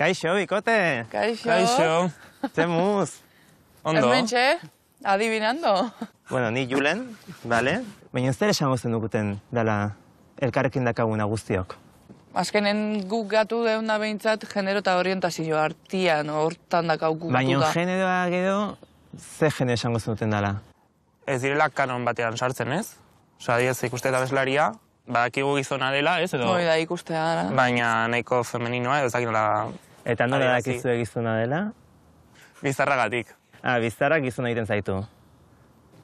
Kaixo, bikote! Kaixo! Kaixo! Zemuz! Ondo? Hermentxe, adibinando! Bueno, ni julen, bale? Baina ez dara esango zen dukuten dela elkarrekin dakaguna guztiok. Azkenen guk gatu deuna behintzat genero eta orientazio artian, hortan dakau da. Baina generoa gero, ze genero esango zen duten dela? Ez direla kanon batean sartzen, ez? Osa, diez ikuste eta bezlaria, badakigu gizona dela, ez? Edo... Hoi da ikustea, ara. Baina nahiko femeninoa, ez dakit nola Eta nola da kizu dela? Bizarra Ah, bizarra gizuna egiten zaitu.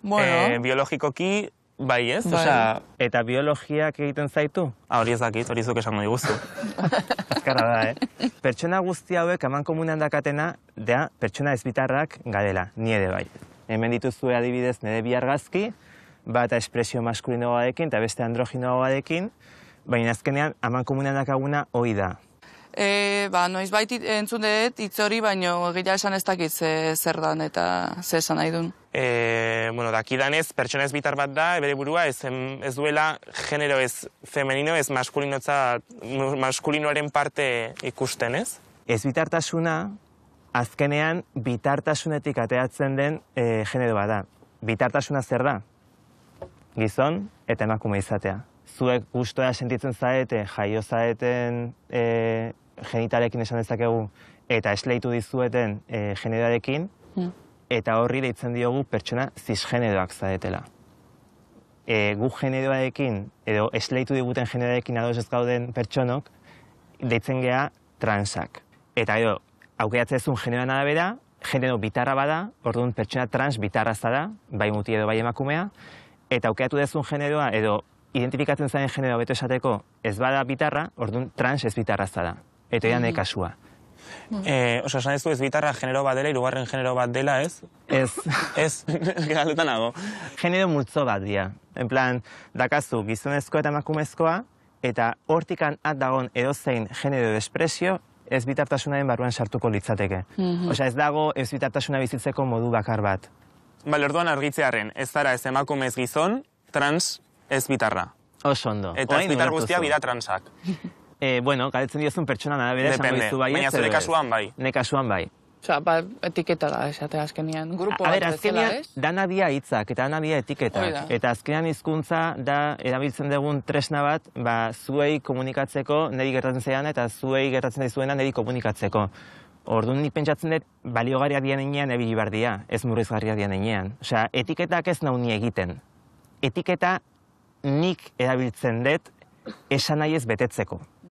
Bueno. Eh, biologikoki, bai ez, bai. Eta biologiak egiten zaitu? Ah, hori ez dakit, hori zuke esango diguzu. Azkarra da, eh? Pertsona guzti hauek aman komunean dakatena, da, pertsona ezbitarrak gadela, niede bai. Hemen dituzue adibidez nire biargazki, bat espresio maskulinoa eta beste androginoa baina azkenean aman komunean dakaguna hoi da. E, ba, noiz bait entzun dut, hitz hori, baino gila esan ez dakit ze, zer dan eta ze esan nahi dun. E, bueno, dakidanez, pertsona ez bitar bat da, bere burua, ez, ez duela genero ez femenino, ez maskulinoaren parte ikusten, ez? Ez bitartasuna, azkenean bitartasunetik ateatzen den e, genero bat da. Bitartasuna zer da? Gizon eta emakume izatea zuek gustoa sentitzen zaete, jaio zaeten e, genitalekin esan dezakegu eta esleitu dizueten e, eh, generoarekin, eta horri deitzen diogu pertsona zisgeneroak zaretela. E, gu generoarekin, edo esleitu diguten generoarekin ados ez gauden pertsonok, deitzen gea transak. Eta edo, aukeratzen zuen generoan arabera, genero bitarra bada, orduan pertsona trans bitarra zara, bai muti edo bai emakumea, eta aukeratu dezun generoa, edo identifikatzen zaren generoa beto esateko, ez bada bitarra, orduan trans ez bitarra zara eta idan mm. kasua. Mm. E, eh, Osa, esan ez du ez bitarra genero bat dela, irugarren genero bat dela, ez? Ez. ez, Galdetan hago. Genero multzo bat dia. En plan, dakazu gizonezko eta makumezkoa, eta hortikan at dagon edozein genero despresio, ez bitartasunaren barruan sartuko litzateke. Mhm. Osa, ez dago ez bitartasuna bizitzeko modu bakar bat. Erduan ba, orduan argitzearen, ez zara ez emakumez gizon, trans, ez bitarra. Osondo. Eta ez bitar guztia bida transak. e, bueno, galetzen diozun pertsona nada bera esan goiztu bai. Baina zure kasuan bai. Ne kasuan bai. Osa, ba, etiketa da, esate azkenian, grupo bat dela, ez? dana dia hitzak eta dana dia etiketa. Eta azkenean hizkuntza da, erabiltzen dugun tresna bat, ba, zuei komunikatzeko, niri gertatzen zean, eta zuei gertatzen dizuena niri komunikatzeko. Orduan nik pentsatzen dut, baliogarria dian enean ebili bardia, ez murrizgarria dian enean. Osa, etiketak ez nauni egiten. Etiketa nik erabiltzen dut, esan nahi ez betetzeko.